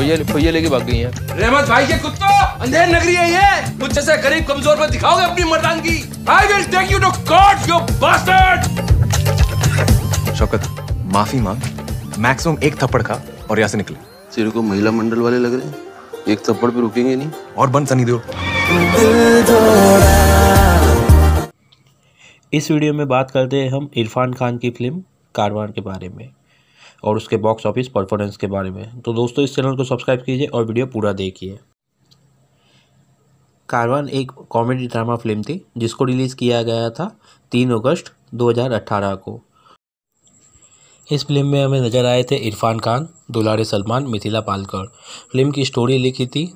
पहिया लेके भाग गई है रहमत भाई के कुत्तो अंधेर नगरी है ये कुछ जैसे गरीब कमजोर पर दिखाओगे अपनी मर्दानगी I will take you to court you bastard Shaukat माफी मांग मैक्सिमम एक थप्पड़ का और यहाँ से निकले तेरे को महिला मंडल वाले लग रहे हैं एक थप्पड़ पे रुकेंगे नहीं और बंद सनी देओल इस वीडियो में बात करते हैं हम इरफान खान की फिल्म कारवान के बारे में और उसके बॉक्स ऑफिस परफॉर्मेंस के बारे में तो दोस्तों इस चैनल को सब्सक्राइब कीजिए और वीडियो पूरा देखिए कारवान एक कॉमेडी ड्रामा फिल्म थी जिसको रिलीज़ किया गया था तीन अगस्त 2018 को इस फिल्म में हमें नज़र आए थे इरफान खान दुलारे सलमान मिथिला पालकर फिल्म की स्टोरी लिखी थी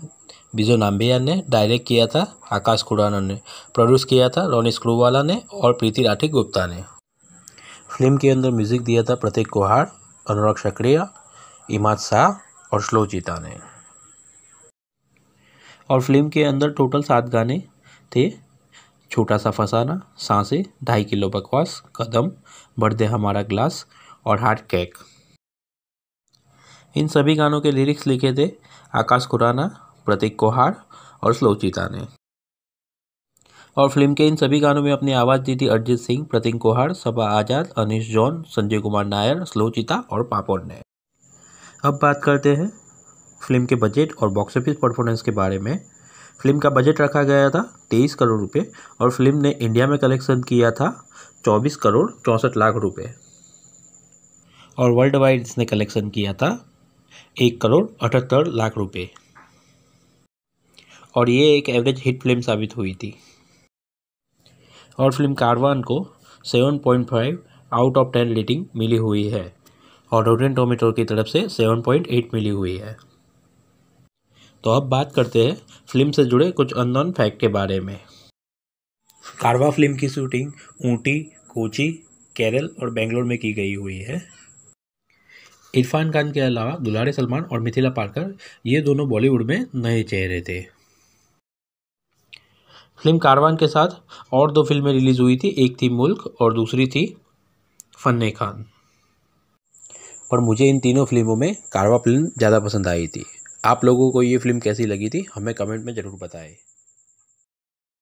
बिजो नाम्बिया ने डायरेक्ट किया था आकाश खुराना ने प्रोड्यूस किया था रोनिस क्रूवाला ने और प्रीति राठी गुप्ता ने फिल्म के अंदर म्यूज़िक दिया था प्रतीक कुहाड़ अनुराग शकड़िया इमाद शाह और श्लोचिता ने और फिल्म के अंदर टोटल सात गाने थे छोटा सा फसाना सांसे ढाई किलो बकवास कदम बढ़ दे हमारा ग्लास और हार्ट केक इन सभी गानों के लिरिक्स लिखे थे आकाश खुराना प्रतीक कोहाड़ और स्लोचिता ने और फिल्म के इन सभी गानों में अपनी आवाज़ दी थी अरिजीत सिंह प्रतिन कुहार सबा आज़ाद अनिश जॉन संजय कुमार नायर स्लोचिता और पापोन ने अब बात करते हैं फिल्म के बजट और बॉक्स ऑफिस परफॉर्मेंस के बारे में फिल्म का बजट रखा गया था तेईस करोड़ रुपये और फिल्म ने इंडिया में कलेक्शन किया था चौबीस करोड़ चौंसठ लाख रुपये और वर्ल्ड वाइड इसने कलेक्शन किया था एक करोड़ अठहत्तर लाख रुपये और ये एक एवरेज हिट फिल्म साबित हुई थी और फिल्म कारवान को 7.5 आउट ऑफ टेन रेटिंग मिली हुई है और रोटेन टोमेटो की तरफ से 7.8 मिली हुई है तो अब बात करते हैं फिल्म से जुड़े कुछ अननोन फैक्ट के बारे में कारवा फिल्म की शूटिंग ऊटी कोची केरल और बेंगलोर में की गई हुई है इरफान खान के अलावा दुलारे सलमान और मिथिला पारकर ये दोनों बॉलीवुड में नए चेहरे थे फिल्म कारवान के साथ और दो फिल्में रिलीज़ हुई थी एक थी मुल्क और दूसरी थी फन्ने खान पर मुझे इन तीनों फिल्मों में कारवा फिल्म ज़्यादा पसंद आई थी आप लोगों को ये फिल्म कैसी लगी थी हमें कमेंट में ज़रूर बताएं